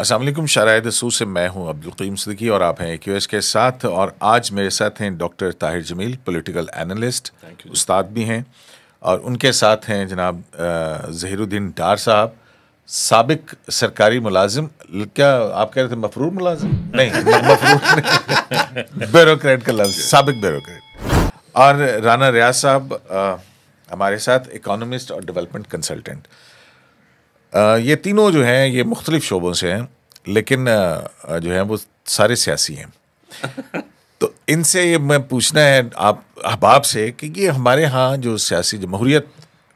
असल शराद रसूस से मैं हूं अब्दुलकीम सदकी और आप हैं एस के साथ और आज मेरे साथ हैं doctor Tahir Jameel political analyst उस्ताद भी हैं और उनके साथ हैं जनाब जहरुद्दीन डार साहब सबक सरकारी मुलाजिम क्या आप कह रहे थे मफरूर मुलाजिम नहीं मफरूर का लफ्ज सबक ब्यूरोट और राना रियाज साहब हमारे साथ इकोनॉमिस्ट और डेवलपमेंट कंसल्टेंट ये तीनों जो हैं ये मुख्तलिफ शोबों से हैं लेकिन जो है वो सारे सियासी हैं तो इनसे ये मैं पूछना है आप अहबाब से कि ये हमारे यहाँ जो सियासी जमहूरीत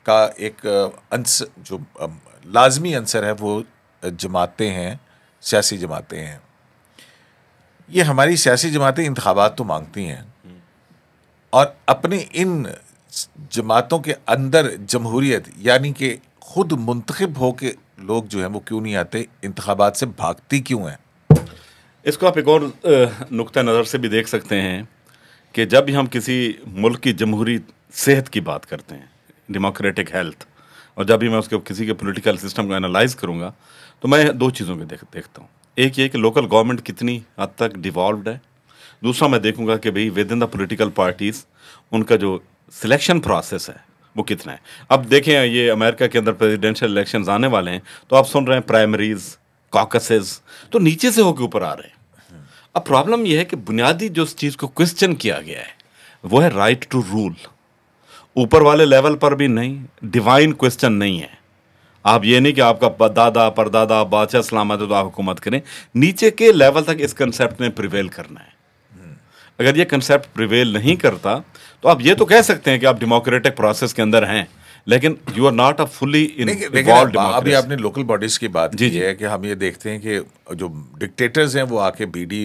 का एक अंश जो लाजमी अंसर है वो जमातें हैं सियासी जमातें हैं ये हमारी सियासी जमातें इंतबात तो मांगती हैं और अपने इन जमातों के अंदर जमहूरीत यानी कि खुद मुंतखब हो के लोग जो हैं वो क्यों नहीं आते इंतबात से भागती क्यों हैं इसको आप एक और नुक़ नज़र से भी देख सकते हैं कि जब भी हम किसी मुल्क की जमहूरी सेहत की बात करते हैं डेमोक्रेटिक हेल्थ और जब भी मैं उसके किसी के पॉलिटिकल सिस्टम को एनालाइज करूँगा तो मैं दो चीज़ों को देख देखता हूँ एक ये कि लोकल गवर्नमेंट कितनी हद तक डिवॉल्व है दूसरा मैं देखूँगा कि भाई with in the political parties उनका जो सिलेक्शन प्रोसेस है वो कितना है अब देखें ये अमेरिका के अंदर प्रेसिडेंशियल इलेक्शन आने वाले हैं तो आप सुन रहे हैं प्राइमरीज कॉकसेस तो नीचे से होकर ऊपर आ रहे हैं अब प्रॉब्लम यह है कि बुनियादी जो उस चीज़ को क्वेश्चन किया गया है वो है राइट टू रूल ऊपर वाले लेवल पर भी नहीं डिवाइन क्वेश्चन नहीं है आप ये नहीं कि आपका दादा परदादा बादशाह सलामत है तो आप हुकूमत करें नीचे के लेवल तक इस कंसेप्ट ने प्रिवेल करना है अगर ये कंसेप्ट प्रिवेल नहीं करता तो आप ये तो कह सकते हैं कि आप डेमोक्रेटिक प्रोसेस के अंदर हैं लेकिन you are not a fully अभी आपने लोकल बॉडीज की बात जी की है कि हम ये देखते हैं कि जो डिक्टेटर्स हैं वो आके बीडी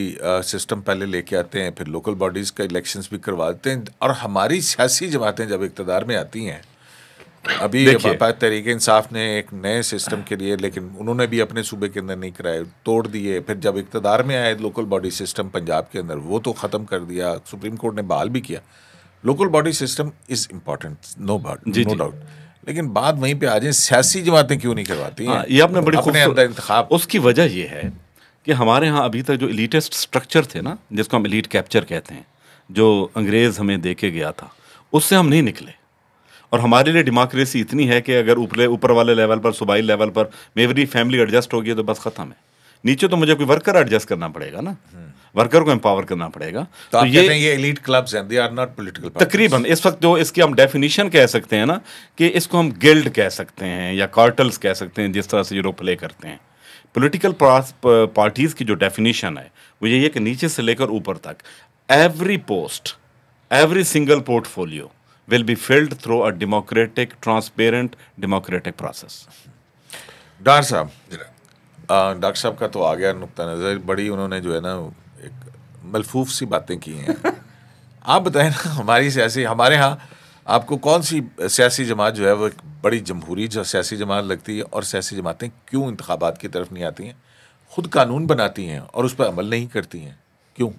सिस्टम uh, पहले लेके आते हैं फिर लोकल बॉडीज का इलेक्शंस भी करवा देते हैं और हमारी सियासी जमातें जब इकतदार में आती हैं अभी बात तहरीक इंसाफ ने एक नए सिस्टम के लिए लेकिन उन्होंने भी अपने सूबे के अंदर नहीं कराए तोड़ दिए फिर जब इकतदार में आए लोकल बॉडी सिस्टम पंजाब के अंदर वो तो ख़त्म कर दिया सुप्रीम कोर्ट ने बहाल भी किया local body system is important no bout no doubt लेकिन बाद वहीं पे आ जाए सियासी जमातें क्यों नहीं करवाती हैं हाँ, ये आपने बड़ी अपने अंदर इंतखाब उसकी वजह ये है कि हमारे यहाँ अभी तक जो इलीटेस्ट स्ट्रक्चर थे ना जिसको हम इलीट कैप्चर कहते हैं जो अंग्रेज़ हमें दे गया था उससे हम नहीं निकले और हमारे लिए डेमोक्रेसी इतनी है कि अगर ऊपर ऊपर वाले लेवल पर सूबाई लेवल पर मेवरी फैमिली एडजस्ट होगी तो बस ख़त्म है नीचे तो मुझे कोई वर्कर एडजस्ट करना पड़ेगा ना वर्कर को एम्पावर करना पड़ेगा तो, तो ये ये एलीट क्लब्स हैं दे आर नॉट पॉलिटिकल तकरीबन इस वक्त जो इसकी हम डेफिनेशन कह सकते हैं ना कि इसको हम गिल्ड कह सकते हैं या कार्टल्स कह सकते हैं जिस तरह से ये प्ले करते हैं पॉलिटिकल पार्टीज़ की जो डेफिनेशन है वो यही है कि नीचे से लेकर ऊपर तक every post every single portfolio will be filled through a democratic, transparent democratic process. Doctor साहब डॉक्टर साहब का तो आ गया नुकता नज़र बड़ी उन्होंने जो है ना एक मलफूफ सी बातें की हैं आप बताएं ना हमारी सियासी हमारे यहाँ आपको कौन सी सियासी जमात जो है वो एक बड़ी जमहूरी जो सियासी जमात लगती है और सियासी जमातें क्यों इंतबात की तरफ नहीं आती हैं खुद कानून बनाती हैं और उस पर अमल नहीं करती हैं क्यों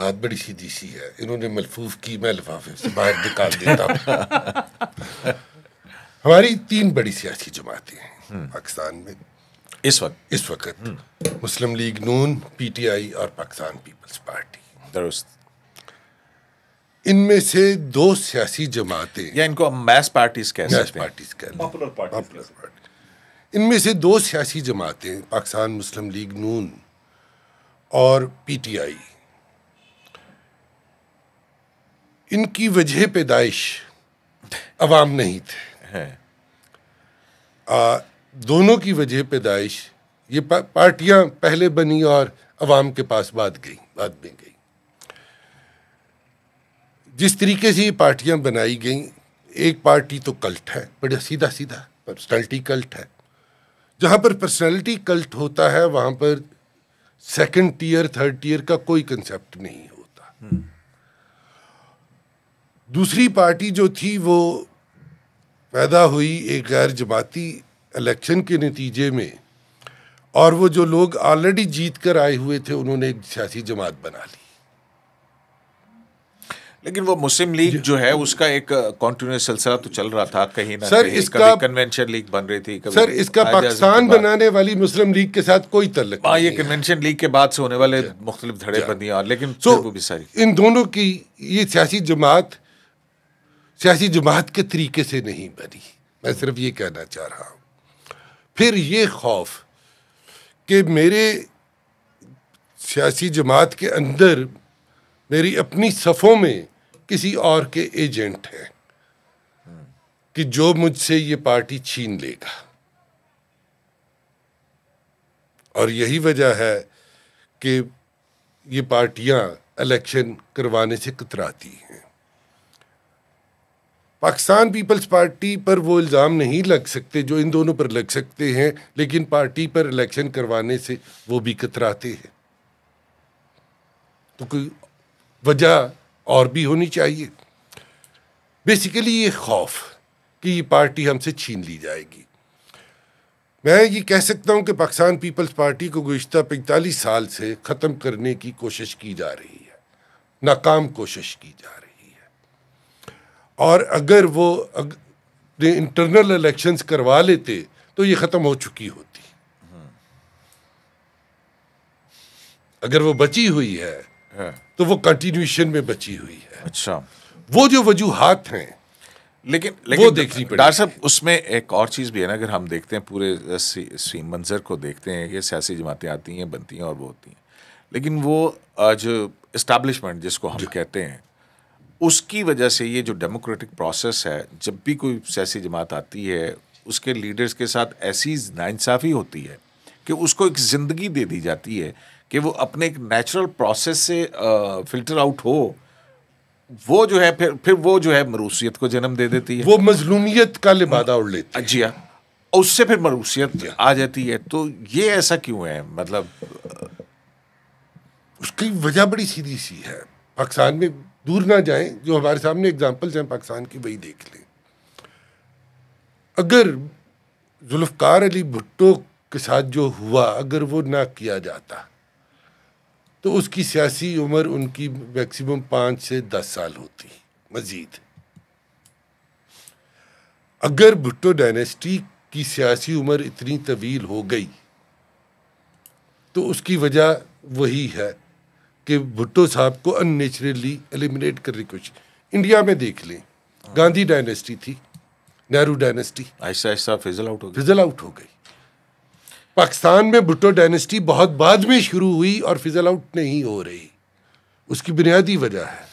बात बड़ी सीधी सी है इन्होंने मलफूफ की मैं लिफाफे से बाहर निकाल देता हमारी तीन बड़ी सियासी जमातें हैं हम्म। पाकिस्तान में इस वक्त इस वक्त हम्म। मुस्लिम लीग नून पीटीआई और पाकिस्तान पीपल्स पार्टी दुरुस्त इनमें से दो सियासी जमातें या इनको मैस पार्टीज कह मैस पार्टीज कह पॉपुलर पार्टी इनमें से दो सियासी जमातें पाकिस्तान मुस्लिम लीग नून और पीटीआई इनकी वजह पैदाइश अवाम नहीं थे आ, दोनों की वजह पैदाइश ये पा, पार्टियां पहले बनी और अवाम के पास बाद गई बाद में गई जिस तरीके से ये पार्टियां बनाई गई एक पार्टी तो कल्ट है बड़े सीधा सीधा पर्सनैलिटी कल्ट है जहां पर पर्सनैलिटी कल्ट होता है वहां पर सेकंड टीयर थर्ड टीयर का कोई कंसेप्ट नहीं होता हम्म। दूसरी पार्टी जो थी वो पैदा हुई एक गैर जमाती इलेक्शन के नतीजे में और वो जो लोग ऑलरेडी जीत कर आए हुए थे उन्होंने एक सियासी जमात बना ली लेकिन वो मुस्लिम लीग जो है उसका एक कॉन्टिन्यूस सिलसिला तो चल रहा था कहीं ना सर कहीं इसका कन्वेंशन लीग बन रही थी कभी सर इसका पाकिस्तान बनाने वाली मुस्लिम लीग के साथ कोई तल्लक हाँ ये कन्वेंशन लीग के बाद से होने वाले मुख्तलिफ बंदियां लेकिन तो भी सारी इन दोनों की ये सियासी जमात सियासी जमात के तरीके से नहीं बनी मैं सिर्फ ये कहना चाह रहा हूँ फिर ये खौफ कि मेरे सियासी जमात के अंदर मेरी अपनी सफ़ों में किसी और के एजेंट हैं कि जो मुझसे ये पार्टी छीन लेगा और यही वजह है कि ये पार्टियां इलेक्शन करवाने से कतराती हैं पाकिस्तान पीपल्स पार्टी पर वो इल्ज़ाम नहीं लग सकते जो इन दोनों पर लग सकते हैं लेकिन पार्टी पर इलेक्शन करवाने से वो भी कतराते हैं तो कोई वजह और भी होनी चाहिए बेसिकली ये खौफ कि ये पार्टी हमसे छीन ली जाएगी मैं ये कह सकता हूँ कि पाकिस्तान पीपल्स पार्टी को गुज्त पैंतालीस साल से ख़त्म करने की कोशिश की जा रही है नाकाम कोशिश की जा रही है और अगर वो अग, इंटरनल इलेक्शंस करवा लेते तो ये ख़त्म हो चुकी होती अगर वो बची हुई है, है हाँ। तो वो कंटिन्यूशन में बची हुई है अच्छा वो जो वजूहत हैं लेकिन लेकिन वो देखनी डॉक्टर साहब उसमें एक और चीज़ भी है ना अगर हम देखते हैं पूरे सी, मंजर को देखते हैं कि सियासी जमातें आती हैं बनती हैं और वो होती हैं लेकिन वो जो इस्टबलिशमेंट जिसको हम कहते हैं उसकी वजह से ये जो डेमोक्रेटिक प्रोसेस है जब भी कोई सियासी जमात आती है उसके लीडर्स के साथ ऐसी नाइंसाफ़ी होती है कि उसको एक ज़िंदगी दे दी जाती है कि वो अपने एक नेचुरल प्रोसेस से फिल्टर आउट हो वो जो है फिर फिर वो जो है मरूसीत को जन्म दे देती है वो मजलूमियत का लिबादा उड़ लेती है जी हाँ उससे फिर मरूसियत हाँ। आ जाती है तो ये ऐसा क्यों है मतलब उसकी वजह बड़ी सीधी सी है पाकिस्तान में दूर ना जाएं जो हमारे सामने एग्जाम्पल्स हैं पाकिस्तान की वही देख लें अगर जुल्फकार अली भुट्टो के साथ जो हुआ अगर वो ना किया जाता तो उसकी सियासी उम्र उनकी मैक्सिमम पाँच से दस साल होती मज़ीद अगर भुट्टो डायनेस्टी की सियासी उम्र इतनी तवील हो गई तो उसकी वजह वही है कि भुट्टो साहब को अननेचुरली एलिमिनेट करने की कोशिश इंडिया में देख लें गांधी डायनेस्टी थी नेहरू डायनेस्टी ऐसा ऐसा फिजल आउट हो गई फिजल आउट हो गई पाकिस्तान में भुट्टो डायनेस्टी बहुत बाद में शुरू हुई और फिजल आउट नहीं हो रही उसकी बुनियादी वजह है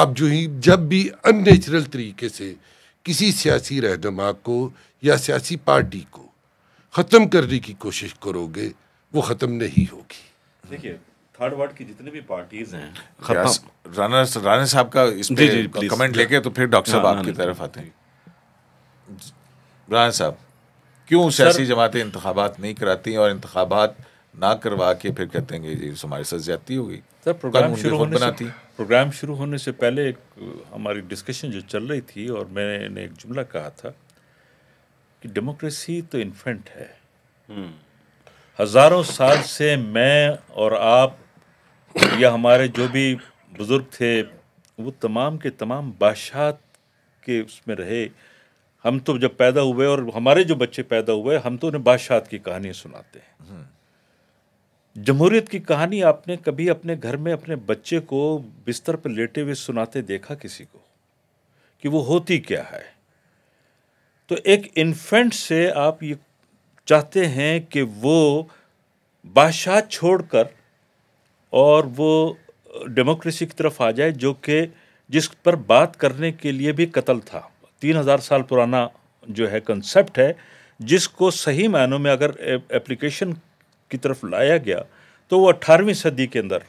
आप जो ही जब भी अननेचुरल तरीके से किसी सियासी रहनुमा को या सियासी पार्टी को ख़त्म करने की कोशिश करोगे वो ख़त्म नहीं होगी देखिए थर्ड वार्ड की जितनी भी पार्टीज हैं राना राना साहब का इस पे कमेंट लेके तो फिर डॉक्टर साहब हाँ, आपकी हाँ, तरफ हाँ, आते हैं राना साहब क्यों सियासी जमातें इंतबात नहीं कराती और इंतबात ना करवा के फिर कहते हैं जी हमारे साथ ज्यादा होगी सर प्रोग्राम शुरू होने बनाती प्रोग्राम शुरू होने से पहले एक हमारी डिस्कशन जो चल रही थी और मैंने एक जुमला कहा था कि डेमोक्रेसी तो इन्फेंट है हम्म। हजारों साल से मैं और आप या हमारे जो भी बुज़ुर्ग थे वो तमाम के तमाम बादशाह के उसमें रहे हम तो जब पैदा हुए और हमारे जो बच्चे पैदा हुए हम तो उन्हें बादशाह की कहानी सुनाते हैं हम्म। जमहूरियत की कहानी आपने कभी अपने घर में अपने बच्चे को बिस्तर पर लेटे हुए सुनाते देखा किसी को कि वो होती क्या है तो एक इन्फेंट से आप ये चाहते हैं कि वो बादशाह छोड़कर और वो डेमोक्रेसी की तरफ आ जाए जो कि जिस पर बात करने के लिए भी कत्ल था तीन हज़ार साल पुराना जो है कंसेप्ट है जिसको सही मायनों में अगर एप्लीकेशन की तरफ लाया गया तो वो अट्ठारहवीं सदी के अंदर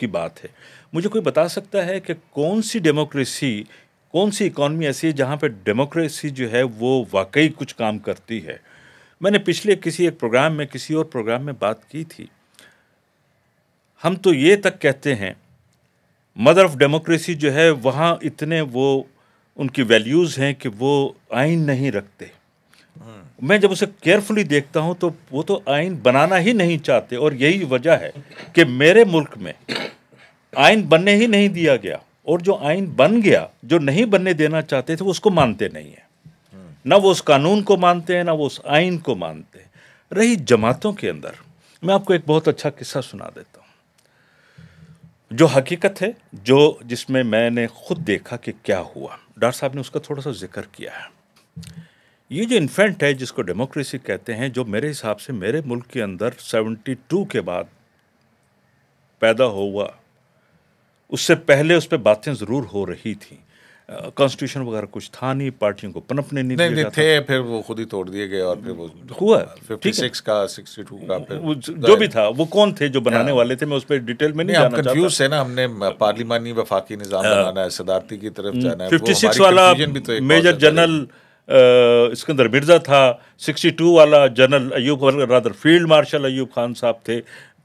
की बात है मुझे कोई बता सकता है कि कौन सी डेमोक्रेसी कौन सी इकॉनमी ऐसी है जहाँ पर डेमोक्रेसी जो है वो वाकई कुछ काम करती है मैंने पिछले किसी एक प्रोग्राम में किसी और प्रोग्राम में बात की थी हम तो ये तक कहते हैं मदर ऑफ़ डेमोक्रेसी जो है वहाँ इतने वो उनकी वैल्यूज़ हैं कि वो आइन नहीं रखते हम्म। मैं जब उसे केयरफुली देखता हूँ तो वो तो आइन बनाना ही नहीं चाहते और यही वजह है कि मेरे मुल्क में आइन बनने ही नहीं दिया गया और जो आइन बन गया जो नहीं बनने देना चाहते थे वो उसको मानते नहीं हैं हम्म। ना वो उस कानून को मानते हैं ना वो उस आइन को मानते हैं रही जमातों के अंदर मैं आपको एक बहुत अच्छा किस्सा सुना देता जो हकीकत है जो जिसमें मैंने खुद देखा कि क्या हुआ डॉक्टर साहब ने उसका थोड़ा सा जिक्र किया है ये जो इन्फेंट है जिसको डेमोक्रेसी कहते हैं जो मेरे हिसाब से मेरे मुल्क के अंदर 72 के बाद पैदा हुआ उससे पहले उस पर बातें ज़रूर हो रही थी कॉन्स्टिट्यूशन वगैरह कुछ था नहीं पार्टियों को पनपने नहीं, नहीं, नहीं थे फिर वो खुद ही तोड़ दिए गए और फिर वो हुआ फिफ्टी सिक्स का सिक्सटी टू का फिर जो भी था वो कौन थे जो बनाने हाँ। वाले थे मैं उस पर डिटेल में नहीं जाना कंफ्यूज है ना हमने पार्लिमानी वफाकी निज़ाम हाँ। बनाना है सदारती की तरफ हम्म, जाना फिफ्टी सिक्स वाला मेजर जनरल इसकंदर मिर्ज़ा था 62 वाला general Ayub rather field marshal Ayub Khan साहब थे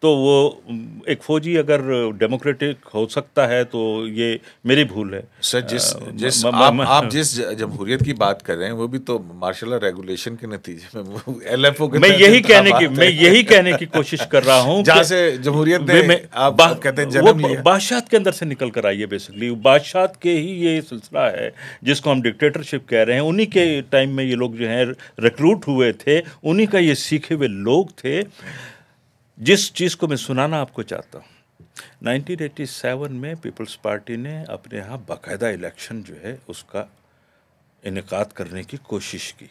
तो वो एक फौजी अगर डेमोक्रेटिक हो सकता है तो ये मेरी भूल है सर जिस जिस म, आप, म, आप जिस जमहूरियत की बात कर रहे हैं वो भी तो मार्शल रेगुलेशन के नतीजे में एल एफ ओ मैं यही कहने की मैं यही कहने की कोशिश कर रहा हूँ जहाँ से जमहूरियत बादशाह के अंदर से निकल कर आई है बेसिकली बादशाह के ही ये सिलसिला है जिसको हम डिक्टेटरशिप कह रहे हैं उन्हीं के टाइम में ये लोग जो है रिक्रूट हुए थे उन्हीं का ये सीखे हुए लोग थे जिस चीज़ को मैं सुनाना आपको चाहता हूँ 1987 में पीपल्स पार्टी ने अपने यहाँ बाकायदा इलेक्शन जो है उसका इनका करने की कोशिश की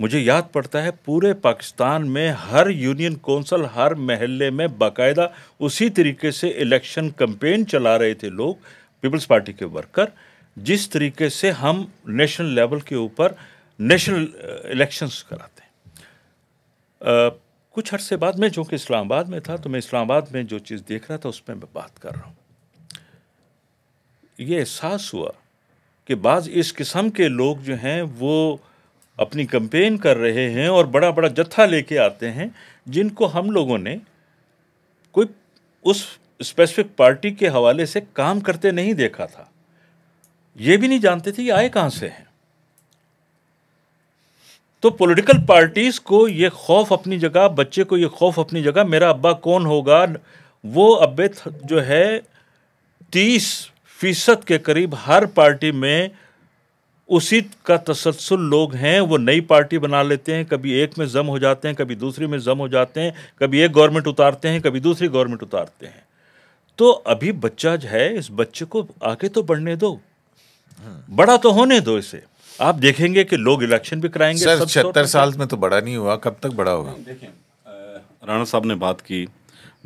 मुझे याद पड़ता है पूरे पाकिस्तान में हर यूनियन कौंसल हर महल्ले में बाकायदा उसी तरीके से इलेक्शन कंपेन चला रहे थे लोग पीपल्स पार्टी के वर्कर जिस तरीके से हम नेशनल लेवल के ऊपर नेशनल इलेक्शंस कराते हैं कुछ अरसे बाद मैं जो कि इस्लामाबाद में था तो मैं इस्लामाबाद में जो चीज़ देख रहा था उस पर मैं बात कर रहा हूँ ये एहसास हुआ कि बाज़ इस किस्म के लोग जो हैं वो अपनी कंपेन कर रहे हैं और बड़ा बड़ा जत्था लेके आते हैं जिनको हम लोगों ने कोई उस स्पेसिफिक पार्टी के हवाले से काम करते नहीं देखा था ये भी नहीं जानते थे कि आए कहाँ से हैं तो पॉलिटिकल पार्टीज़ को ये खौफ अपनी जगह बच्चे को ये खौफ अपनी जगह मेरा अब्बा कौन होगा वो अब जो है तीस फीसद के करीब हर पार्टी में उसी का तसलसल लोग हैं वो नई पार्टी बना लेते हैं कभी एक में जम हो जाते हैं कभी दूसरी में जम हो जाते हैं कभी एक गवर्नमेंट उतारते हैं कभी दूसरी गवर्नमेंट उतारते हैं तो अभी बच्चा जो है इस बच्चे को आगे तो बढ़ने दो बड़ा तो होने दो इसे आप देखेंगे कि लोग इलेक्शन भी कराएंगे सर छिहत्तर साल में तो बड़ा नहीं हुआ कब तक बड़ा होगा हाँ, देखें राणा साहब ने बात की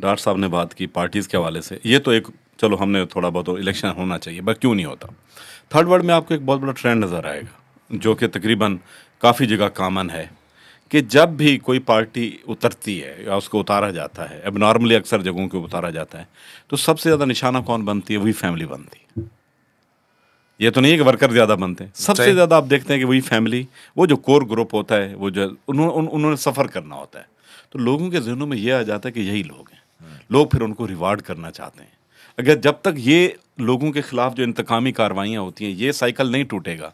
डार साहब ने बात की पार्टीज़ के हवाले से ये तो एक चलो हमने थोड़ा बहुत इलेक्शन होना चाहिए बट क्यों नहीं होता थर्ड वर्ल्ड में आपको एक बहुत बड़ा ट्रेंड नज़र आएगा जो कि तकरीबन काफ़ी जगह कामन है कि जब भी कोई पार्टी उतरती है या उसको उतारा जाता है अब नॉर्मली अक्सर जगहों को उतारा जाता है तो सबसे ज़्यादा निशाना कौन बनती है वही फैमिली बनती है ये तो नहीं है कि वर्कर ज़्यादा बनते हैं सबसे ज़्यादा आप देखते हैं कि वही फैमिली वो जो कोर ग्रुप होता है वो जो उन्होंने उन, उन्होंने सफ़र करना होता है तो लोगों के जहनों में ये आ जाता है कि यही लोग हैं लोग फिर उनको रिवार्ड करना चाहते हैं अगर जब तक ये लोगों के खिलाफ जो इंतकामी कार्रवाइयाँ होती हैं ये साइकिल नहीं टूटेगा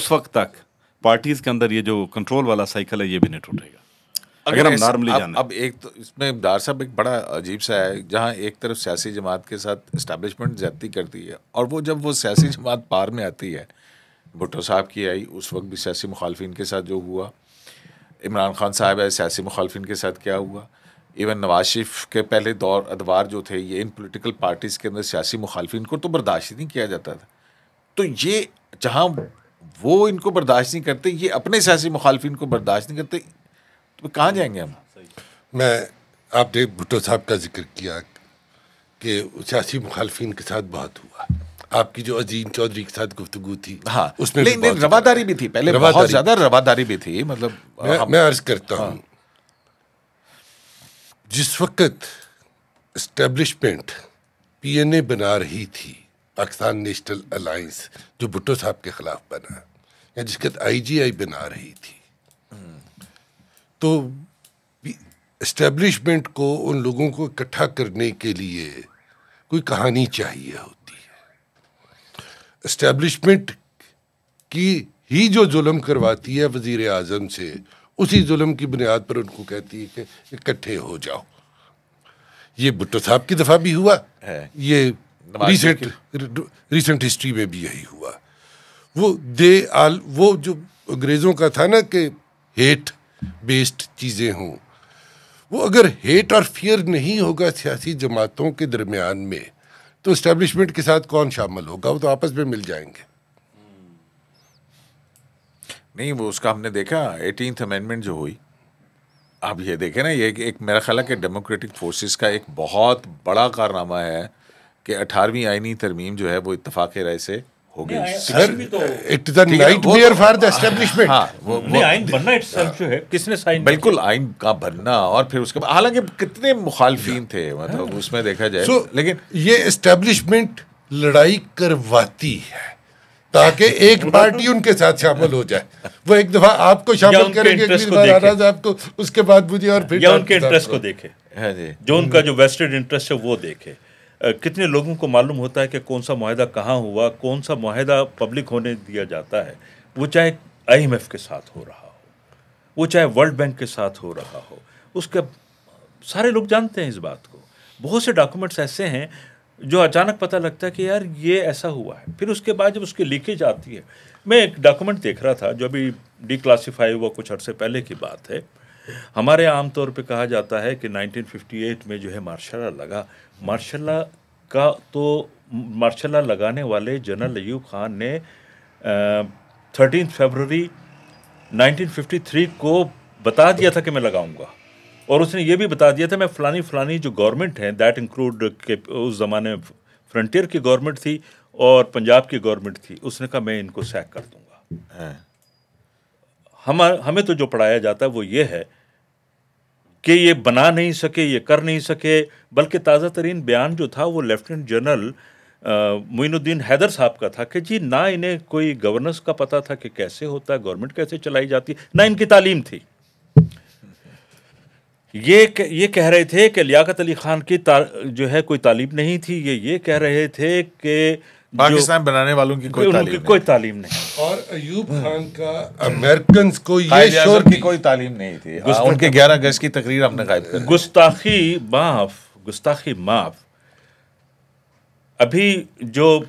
उस वक्त तक पार्टीज़ के अंदर ये जो कंट्रोल वाला साइकिल है ये भी नहीं टूटेगा अगर हम नॉर्मली अब, अब एक तो इसमें दार साहब एक बड़ा अजीब सा है जहाँ एक तरफ सियासी जमात के साथ इस्टेब्लिशमेंट ज्यादा करती है और वो जब वो सियासी जमात पार में आती है भुट्टो साहब की आई उस वक्त भी सियासी मुखालफी के साथ जो हुआ इमरान खान साहब आए सियासी मुखालफिन के साथ क्या हुआ इवन नवाज शरीफ के पहले दौर अदवार जो थे ये इन पोलिटिकल पार्टीज़ के अंदर सियासी मुखालफिन को तो बर्दाश्त ही नहीं किया जाता था तो ये जहाँ वो इनको बर्दाश्त नहीं करते ये अपने सियासी मुखालफिन को बर्दाश्त नहीं करते तो कहाँ जाएंगे हम मैं आपने भुट्टो साहब का जिक्र किया कि सियासी मुखालफिन के साथ बहुत हुआ आपकी जो अजीम चौधरी के साथ गुफ्तु थी हाँ उसमें भी नहीं रवादारी भी थी पहले बहुत ज्यादा रवादारी भी थी मतलब मैं, हाँ, मैं अर्ज करता हाँ। हूँ जिस वक्त इस्टेब्लिशमेंट पीएनए बना रही थी पाकिस्तान नेशनल अलायंस जो भुट्टो साहब के खिलाफ बना या जिसके आई जी आई बना रही थी तो इस्टेब्लिशमेंट को उन लोगों को इकट्ठा करने के लिए कोई कहानी चाहिए होती है इस्टेब्लिशमेंट की ही जो जुल्म करवाती है वज़ी अजम से उसी जुल्म की बुनियाद पर उनको कहती है कि इकट्ठे हो जाओ ये भुट्टो साहब की दफ़ा भी हुआ ये रिसेंट रिसेंट हिस्ट्री में भी यही हुआ वो दे आल वो जो अंग्रेज़ों का था ना कि हेठ बेस्ड चीज़ें हों वो अगर हेट और फियर नहीं होगा सियासी जमातों के दरमियान में तो इस्टेब्लिशमेंट के साथ कौन शामिल होगा वो तो आपस में मिल जाएंगे नहीं वो उसका हमने देखा एटीन अमेंडमेंट जो हुई आप ये देखें ना ये एक, एक मेरा ख्याल है कि डेमोक्रेटिक फोर्सेस का एक बहुत बड़ा कारनामा है कि अठारहवीं आइनी तरमीम जो है वो इतफाक़ राय से हो गई sir it is nightmare for the establishment वो, नहीं आइन बनना इट्स जो है किसने साइन बिल्कुल आइन का बनना और फिर उसके बाद हालांकि कितने मुखालफिन थे मतलब हाँ। उसमें देखा जाए लेकिन ये एस्टेब्लिशमेंट लड़ाई करवाती है ताकि एक पार्टी उनके साथ शामिल हो जाए वो एक दफा आपको शामिल करेंगे अगली बार आराज आपको उसके बाद मुझे और फिर या उनके इंटरेस्ट को देखे हाँ जो उनका जो वेस्टेड इंटरेस्ट है वो देखे कितने लोगों को मालूम होता है कि कौन सा माहिदा कहाँ हुआ कौन सा माहिदा पब्लिक होने दिया जाता है वो चाहे एफ़ के साथ हो रहा हो वो चाहे वर्ल्ड बैंक के साथ हो रहा हो उसके सारे लोग जानते हैं इस बात को बहुत से डॉक्यूमेंट्स ऐसे हैं जो अचानक पता लगता है कि यार ये ऐसा हुआ है फिर उसके बाद जब उसकी लीकेज आती है मैं एक डॉक्यूमेंट देख रहा था जो अभी डिक्लासीफाई हुआ कुछ अर्से पहले की बात है हमारे आमतौर पे कहा जाता है कि 1958 में जो है मार्शल लगा मार्शल का तो मार्शल लगाने वाले जनरल अयूब खान ने थर्टीन फरवरी 1953 को बता दिया था कि मैं लगाऊंगा और उसने ये भी बता दिया था मैं फ़लानी फ़लानी जो गवर्नमेंट है दैट इंक्लूड के उस ज़माने में फ्रंटियर की गवर्नमेंट थी और पंजाब की गवर्नमेंट थी उसने कहा मैं इनको सैक कर दूंगा हाँ। हम हमें तो जो पढ़ाया जाता है वो ये है कि ये बना नहीं सके ये कर नहीं सके बल्कि ताज़ा तरीन बयान जो था वो लेफ्टिनेंट जनरल मोइनुद्दीन हैदर साहब का था कि जी ना इन्हें कोई गवर्नेंस का पता था कि कैसे होता है गवर्नमेंट कैसे चलाई जाती ना इनकी तालीम थी ये ये कह रहे थे कि लियाकत अली ख़ान की जो है कोई तालीम नहीं थी ये ये कह रहे थे कि पाकिस्तान बनाने वालों की कोई तालीम कोई तालीम नहीं और अयूब खान का अमेरिकन को ये शोर की कोई तालीम नहीं थी आ, हाँ, उनके ग्यारह अगस्त की तकरीर हमने गायब कर गुस्ताखी माफ गुस्ताखी माफ अभी जो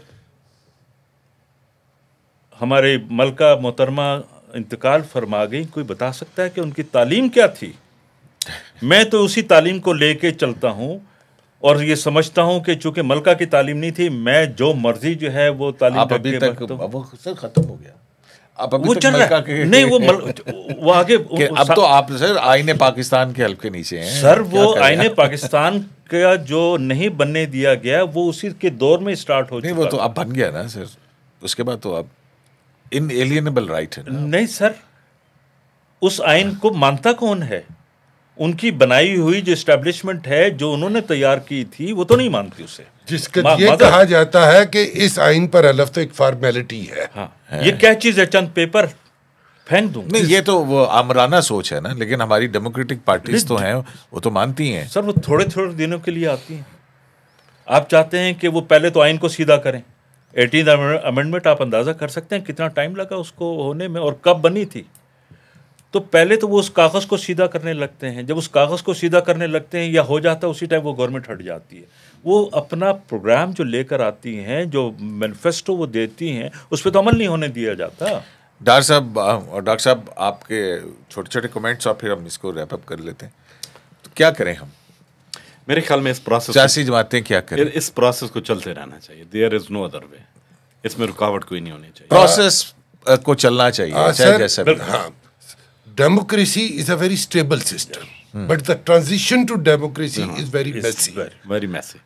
हमारे मलका मोहतरमा इंतकाल फरमा गई कोई बता सकता है कि उनकी तालीम क्या थी मैं तो उसी तालीम को लेके चलता हूँ और ये समझता हूँ कि चूंकि मलका की तालीम नहीं थी मैं जो मर्जी जो है वो तालीम आप अभी तक वो सर खत्म हो गया आप अभी वो तक मलका के, नहीं वो मल, वो आगे अब तो आप सर आईने पाकिस्तान के हल्के नीचे हैं सर वो आईने पाकिस्तान का जो नहीं बनने दिया गया वो उसी के दौर में स्टार्ट हो नहीं वो तो आप बन गया ना सर उसके बाद तो अब इन एलियनेबल राइट है नहीं सर उस आइन को मानता कौन है उनकी बनाई हुई जो स्टैब्लिशमेंट है जो उन्होंने तैयार की थी वो तो नहीं मानती उसे जिसके मा, ये कहा जाता है कि इस आइन पर हलफ तो एक फॉर्मेलिटी है, हाँ, ये क्या चीज़ है चंद पेपर फेंक दू नहीं ये तो वो आमराना सोच है ना लेकिन हमारी डेमोक्रेटिक पार्टीज तो हैं वो तो मानती हैं सर वो थोड़े थोड़े दिनों के लिए आती हैं आप चाहते हैं कि वो पहले तो आइन को सीधा करें एटीन अमेंडमेंट आप अंदाज़ा कर सकते हैं कितना टाइम लगा उसको होने में और कब बनी थी तो पहले तो वो उस कागज़ को सीधा करने लगते हैं जब उस कागज़ को सीधा करने लगते हैं या हो जाता है उसी टाइम वो गवर्नमेंट हट जाती है वो अपना प्रोग्राम जो लेकर आती हैं जो मैनिफेस्टो वो देती हैं उस पर तो अमल नहीं होने दिया जाता डॉक्टर साहब और डॉक्टर साहब आपके छोटे छोटे कमेंट्स और फिर हम इसको रैपअप कर लेते हैं तो क्या करें हम मेरे ख्याल में इस प्रोसेस सियासी जमातें क्या करें इस प्रोसेस को चलते रहना चाहिए there is no other way इसमें रुकावट कोई नहीं होनी चाहिए प्रोसेस को चलना चाहिए हाँ, चाहे जैसा हाँ democracy is a very stable system, yes. mm. but the transition to democracy uh -huh. is very it's messy. Very, very, messy.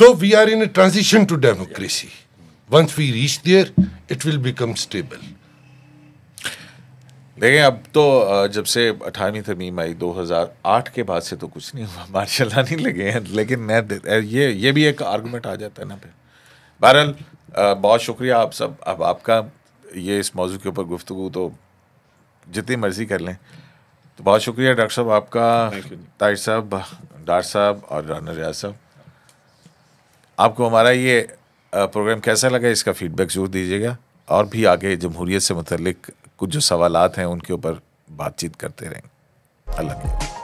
So we are in a transition to democracy. Yeah. Once we reach there, it will become stable. देखें अब तो जब से अठारहवीं तरमीम आई 2008 के बाद से तो कुछ नहीं हुआ माशाल्लाह नहीं लगे हैं लेकिन मैं ये ये भी एक आर्गूमेंट आ जाता है ना फिर बहरहाल बहुत शुक्रिया आप सब अब आपका ये इस मौजू के ऊपर गुफ्तु तो जितनी मर्जी कर लें तो बहुत शुक्रिया डॉक्टर साहब आपका ताज साहब डार साहब और राना रियाज साहब आपको हमारा ये प्रोग्राम कैसा लगा इसका फीडबैक ज़रूर दीजिएगा और भी आगे जमहूरीत से मतलब कुछ जो सवालत हैं उनके ऊपर बातचीत करते रहेंगे अल्लाह